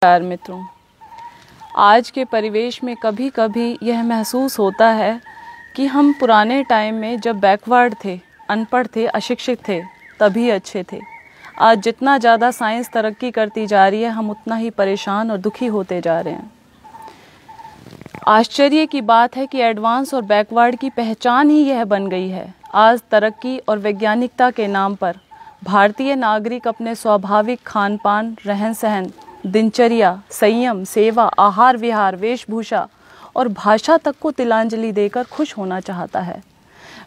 प्यार मित्रों आज के परिवेश में कभी कभी यह महसूस होता है कि हम पुराने टाइम में जब बैकवर्ड थे अनपढ़ थे अशिक्षित थे तभी अच्छे थे आज जितना ज़्यादा साइंस तरक्की करती जा रही है हम उतना ही परेशान और दुखी होते जा रहे हैं आश्चर्य की बात है कि एडवांस और बैकवर्ड की पहचान ही यह बन गई है आज तरक्की और वैज्ञानिकता के नाम पर भारतीय नागरिक अपने स्वाभाविक खान पान रहन सहन दिनचर्या संयम सेवा आहार विहार वेशभूषा और भाषा तक को तिलांजलि देकर खुश होना चाहता है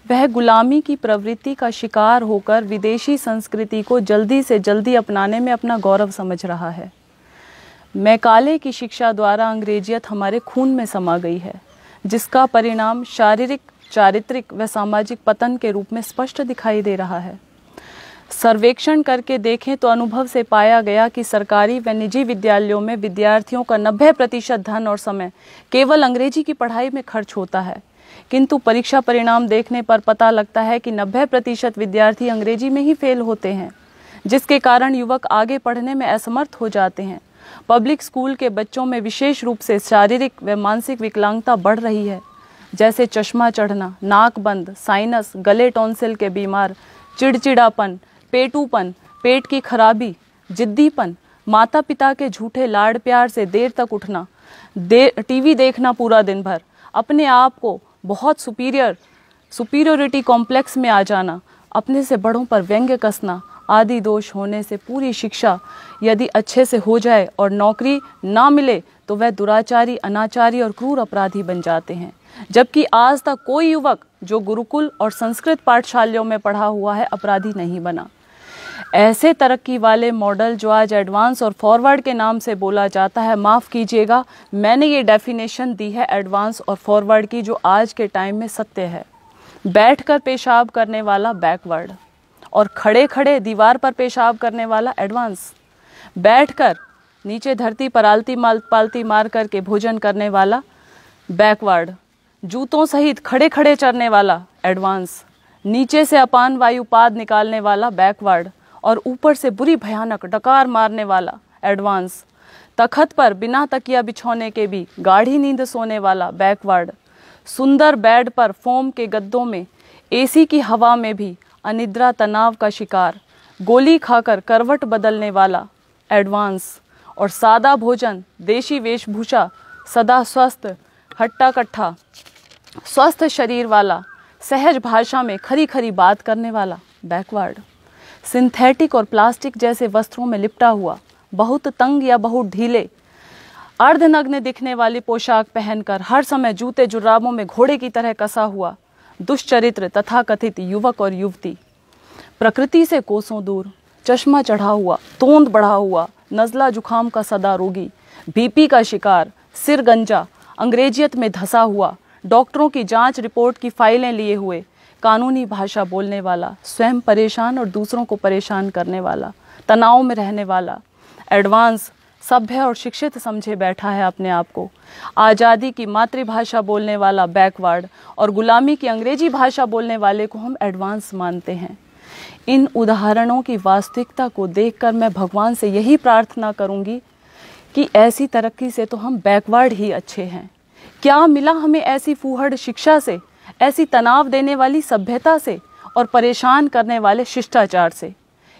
वह गुलामी की प्रवृत्ति का शिकार होकर विदेशी संस्कृति को जल्दी से जल्दी अपनाने में अपना गौरव समझ रहा है मैकाले की शिक्षा द्वारा अंग्रेजियत हमारे खून में समा गई है जिसका परिणाम शारीरिक चारित्रिक व सामाजिक पतन के रूप में स्पष्ट दिखाई दे रहा है सर्वेक्षण करके देखें तो अनुभव से पाया गया कि सरकारी व निजी विद्यालयों में विद्यार्थियों का 90 प्रतिशत धन और समय केवल अंग्रेजी की पढ़ाई में खर्च होता है किंतु परीक्षा परिणाम देखने पर पता लगता है कि 90 प्रतिशत विद्यार्थी अंग्रेजी में ही फेल होते हैं जिसके कारण युवक आगे पढ़ने में असमर्थ हो जाते हैं पब्लिक स्कूल के बच्चों में विशेष रूप से शारीरिक व मानसिक विकलांगता बढ़ रही है जैसे चश्मा चढ़ना नाक बंद साइनस गले टॉन्सिल के बीमार चिड़चिड़ापन पेटूपन पेट की खराबी जिद्दीपन माता पिता के झूठे लाड़ प्यार से देर तक उठना दे टीवी देखना पूरा दिन भर अपने आप को बहुत सुपीरियर सुपीरियोरिटी कॉम्प्लेक्स में आ जाना अपने से बड़ों पर व्यंग्य कसना आदि दोष होने से पूरी शिक्षा यदि अच्छे से हो जाए और नौकरी ना मिले तो वह दुराचारी अनाचारी और क्रूर अपराधी बन जाते हैं जबकि आज तक कोई युवक जो गुरुकुल और संस्कृत पाठशालाओं में पढ़ा हुआ है अपराधी नहीं बना ऐसे तरक्की वाले मॉडल जो आज एडवांस और फॉरवर्ड के नाम से बोला जाता है माफ़ कीजिएगा मैंने ये डेफिनेशन दी है एडवांस और फॉरवर्ड की जो आज के टाइम में सत्य है बैठकर पेशाब करने वाला बैकवर्ड और खड़े खड़े दीवार पर पेशाब करने वाला एडवांस बैठकर नीचे धरती पर आलती माल पालती मार करके भोजन करने वाला बैकवर्ड जूतों सहित खड़े खड़े चढ़ने वाला एडवांस नीचे से अपान वायुपाद निकालने वाला बैकवर्ड और ऊपर से बुरी भयानक डकार मारने वाला एडवांस तखत पर बिना तकिया बिछोने के भी गाढ़ी नींद सोने वाला बैकवर्ड सुंदर बेड पर फोम के गद्दों में एसी की हवा में भी अनिद्रा तनाव का शिकार गोली खाकर करवट बदलने वाला एडवांस और सादा भोजन देशी वेशभूषा सदा स्वस्थ हट्टा कट्ठा स्वस्थ शरीर वाला सहज भाषा में खरी खरी बात करने वाला बैकवर्ड सिंथेटिक और प्लास्टिक जैसे वस्त्रों में लिपटा हुआ बहुत तंग या बहुत ढीले अर्धनग्न दिखने वाली पोशाक पहनकर हर समय जूते जुराबों में घोड़े की तरह कसा हुआ दुष्चरित्र तथा कथित युवक और युवती प्रकृति से कोसों दूर चश्मा चढ़ा हुआ तोंद बढ़ा हुआ नज़ला जुखाम का सदा रोगी बीपी का शिकार सिर गंजा अंग्रेजियत में धसा हुआ डॉक्टरों की जांच रिपोर्ट की फाइलें लिए हुए कानूनी भाषा बोलने वाला स्वयं परेशान और दूसरों को परेशान करने वाला तनाव में रहने वाला एडवांस सभ्य और शिक्षित समझे बैठा है अपने आप को आज़ादी की मातृभाषा बोलने वाला बैकवर्ड और गुलामी की अंग्रेजी भाषा बोलने वाले को हम एडवांस मानते हैं इन उदाहरणों की वास्तविकता को देखकर मैं भगवान से यही प्रार्थना करूंगी कि ऐसी तरक्की से तो हम बैकवर्ड ही अच्छे हैं क्या मिला हमें ऐसी फूहड़ शिक्षा से ऐसी तनाव देने वाली सभ्यता से और परेशान करने वाले शिष्टाचार से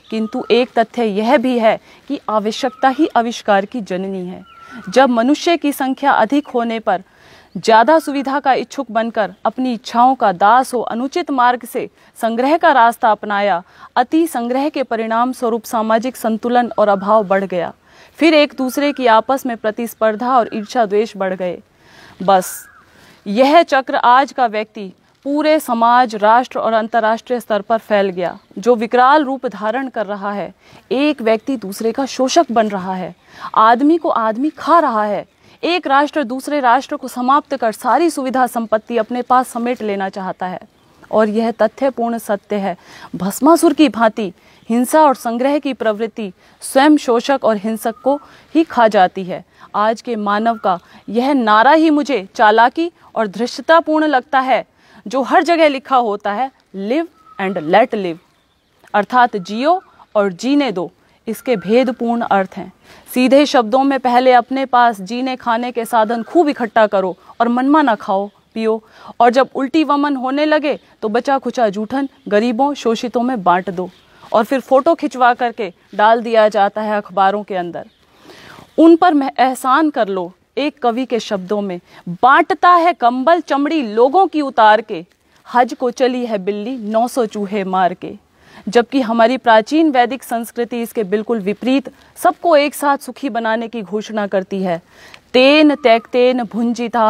किंतु एक तथ्य यह भी है कि आवश्यकता ही आविष्कार की जननी है जब मनुष्य की संख्या अधिक होने पर ज़्यादा सुविधा का इच्छुक बनकर अपनी इच्छाओं का दास हो अनुचित मार्ग से संग्रह का रास्ता अपनाया अति संग्रह के परिणाम स्वरूप सामाजिक संतुलन और अभाव बढ़ गया फिर एक दूसरे की आपस में प्रतिस्पर्धा और ईर्षा द्वेष बढ़ गए बस यह चक्र आज का व्यक्ति पूरे समाज राष्ट्र और अंतर्राष्ट्रीय स्तर पर फैल गया जो विकराल रूप धारण कर रहा है एक व्यक्ति दूसरे का शोषक बन रहा है आदमी को आदमी खा रहा है एक राष्ट्र दूसरे राष्ट्र को समाप्त कर सारी सुविधा संपत्ति अपने पास समेट लेना चाहता है और यह तथ्यपूर्ण सत्य है भस्मासुर की भांति हिंसा और संग्रह की प्रवृत्ति स्वयं शोषक और हिंसक को ही खा जाती है आज के मानव का यह नारा ही मुझे चालाकी और धृष्टतापूर्ण लगता है जो हर जगह लिखा होता है लिव एंड लेट लिव अर्थात जियो और जीने दो इसके भेदपूर्ण अर्थ हैं सीधे शब्दों में पहले अपने पास जीने खाने के साधन खूब इकट्ठा करो और मनमा ना खाओ पियो और जब उल्टी वमन होने लगे तो बचा खुचा जूठन गरीबों शोषितों में बांट दो और फिर फ़ोटो खिंचवा करके डाल दिया जाता है अखबारों के अंदर उन पर मैं एहसान कर लो एक कवि के शब्दों में बांटता है कंबल चमड़ी लोगों की उतार के हज को चली है बिल्ली 900 चूहे मार के जबकि हमारी प्राचीन वैदिक संस्कृति इसके बिल्कुल विपरीत सबको एक साथ सुखी बनाने की घोषणा करती है तेन तैक्तेन भुंजिता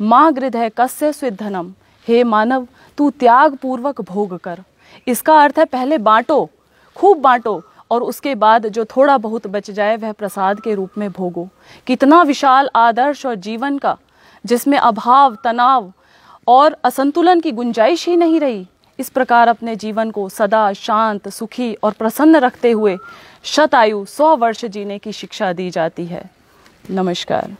माँ हृदय कस्य स्विधनम हे मानव तू त्याग पूर्वक भोग कर इसका अर्थ है पहले बांटो खूब बांटो और उसके बाद जो थोड़ा बहुत बच जाए वह प्रसाद के रूप में भोगो कितना विशाल आदर्श और जीवन का जिसमें अभाव तनाव और असंतुलन की गुंजाइश ही नहीं रही इस प्रकार अपने जीवन को सदा शांत सुखी और प्रसन्न रखते हुए शतायु सौ वर्ष जीने की शिक्षा दी जाती है नमस्कार